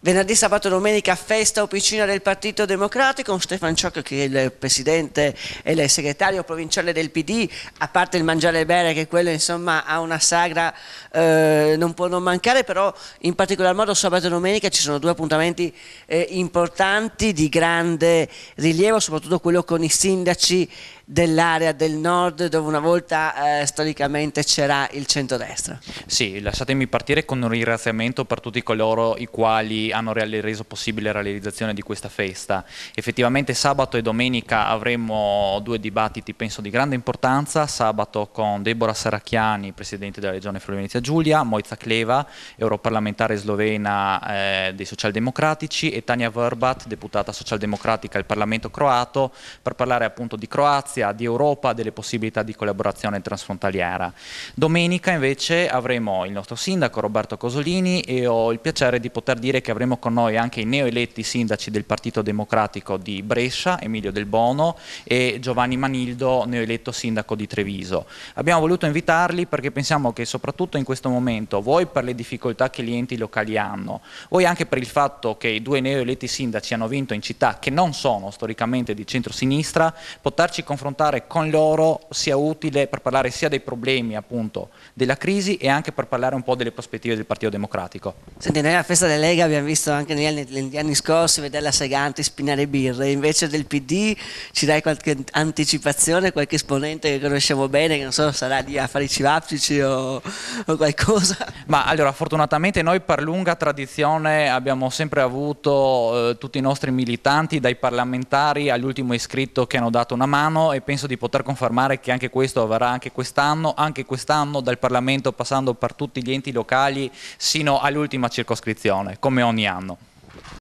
venerdì, sabato, domenica festa opicina del Partito Democratico con Stefan Ciocca che è il presidente e il segretario provinciale del PD a parte il mangiare e bere che quello insomma ha una sagra eh, non può non mancare però in particolar modo sabato e domenica ci sono due appuntamenti eh, importanti di grande rilievo soprattutto quello con i sindaci dell'area del nord dove una volta eh, storicamente c'era il centrodestra. Sì, lasciatemi partire con un ringraziamento per tutti coloro i quali hanno reso possibile la realizzazione di questa festa. Effettivamente sabato e domenica avremo due dibattiti penso di grande importanza, sabato con Deborah Saracchiani, Presidente della Regione Friuli Venezia Giulia, Mojca Kleva, europarlamentare slovena eh, dei socialdemocratici e Tania Verbat, deputata socialdemocratica al Parlamento croato, per parlare appunto di Croazia Croazia, di Europa, delle possibilità di collaborazione transfrontaliera. Domenica invece avremo il nostro sindaco Roberto Cosolini e ho il piacere di poter dire che avremo con noi anche i neoeletti sindaci del Partito Democratico di Brescia, Emilio Del Bono e Giovanni Manildo, neoeletto sindaco di Treviso. Abbiamo voluto invitarli perché pensiamo che soprattutto in questo momento, voi per le difficoltà che gli enti locali hanno, voi anche per il fatto che i due neoeletti sindaci hanno vinto in città che non sono storicamente di centrosinistra, poterci confrontare confrontare con loro sia utile per parlare sia dei problemi appunto della crisi e anche per parlare un po' delle prospettive del Partito Democratico. Senti, noi alla festa della Lega abbiamo visto anche negli anni, negli anni scorsi vedere la Seganti spinare birre, invece del PD ci dai qualche anticipazione, qualche esponente che conosciamo bene, che non so, sarà di affari civapici o, o qualcosa? Ma allora, fortunatamente noi per lunga tradizione abbiamo sempre avuto eh, tutti i nostri militanti, dai parlamentari all'ultimo iscritto che hanno dato una mano e e penso di poter confermare che anche questo avverrà anche quest'anno, anche quest'anno dal Parlamento passando per tutti gli enti locali sino all'ultima circoscrizione, come ogni anno.